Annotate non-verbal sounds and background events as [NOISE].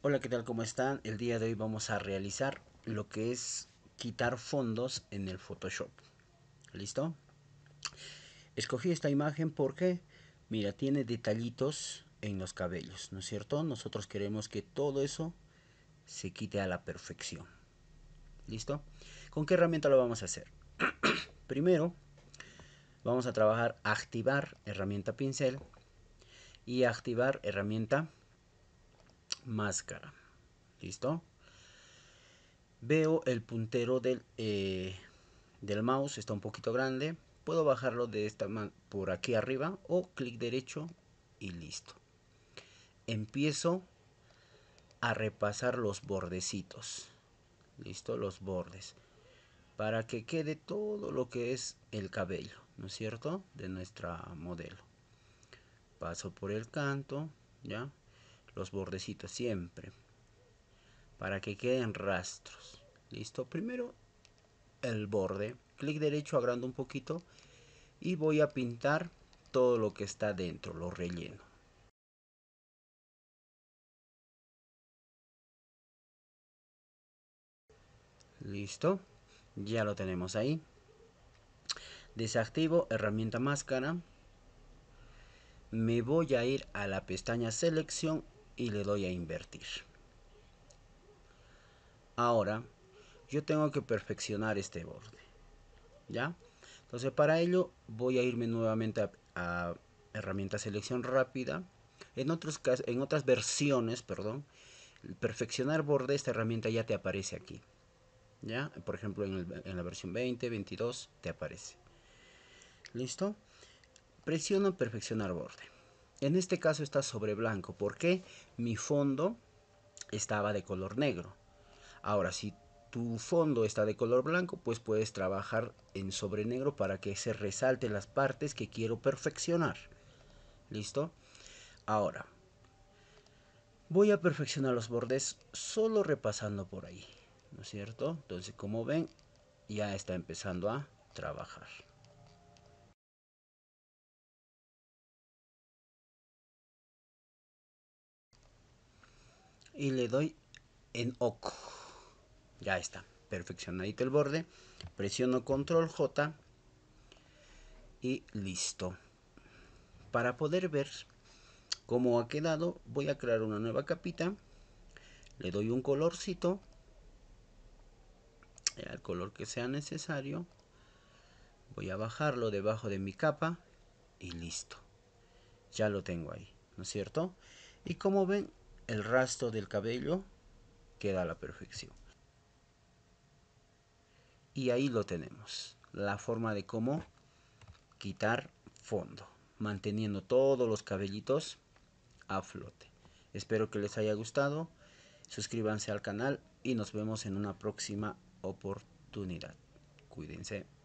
Hola, ¿qué tal? ¿Cómo están? El día de hoy vamos a realizar lo que es quitar fondos en el Photoshop. ¿Listo? Escogí esta imagen porque, mira, tiene detallitos en los cabellos, ¿no es cierto? Nosotros queremos que todo eso se quite a la perfección. ¿Listo? ¿Con qué herramienta lo vamos a hacer? [CLEARS THROAT] Primero, vamos a trabajar activar herramienta pincel y activar herramienta máscara. ¿Listo? Veo el puntero del, eh, del mouse, está un poquito grande. Puedo bajarlo de esta por aquí arriba o clic derecho y listo. Empiezo a repasar los bordecitos. ¿Listo? Los bordes. Para que quede todo lo que es el cabello, ¿no es cierto? De nuestra modelo. Paso por el canto, ¿ya? los bordecitos siempre para que queden rastros listo primero el borde clic derecho agrando un poquito y voy a pintar todo lo que está dentro lo relleno listo ya lo tenemos ahí desactivo herramienta máscara me voy a ir a la pestaña selección y le doy a invertir. Ahora, yo tengo que perfeccionar este borde. ¿Ya? Entonces para ello voy a irme nuevamente a, herramienta selección rápida. En, otros en otras versiones, perdón, perfeccionar borde, esta herramienta ya te aparece aquí. ¿Ya? Por ejemplo, en, en la versión 20, 22, te aparece. ¿Listo? Presiono perfeccionar borde. En este caso está sobre blanco porque mi fondo estaba de color negro. Ahora, si tu fondo está de color blanco, pues puedes trabajar en sobre negro para que se resalten las partes que quiero perfeccionar. ¿Listo? Ahora, voy a perfeccionar los bordes solo repasando por ahí. ¿No es cierto? Entonces, como ven, ya está empezando a trabajar. y le doy en OK. Ya está, perfeccionadito el borde. Presiono control J y listo. Para poder ver cómo ha quedado, voy a crear una nueva capita. Le doy un colorcito, el color que sea necesario. Voy a bajarlo debajo de mi capa y listo. Ya lo tengo ahí, ¿no es cierto? Y como ven, el rastro del cabello queda a la perfección. Y ahí lo tenemos, la forma de cómo quitar fondo, manteniendo todos los cabellitos a flote. Espero que les haya gustado, suscríbanse al canal y nos vemos en una próxima oportunidad. Cuídense.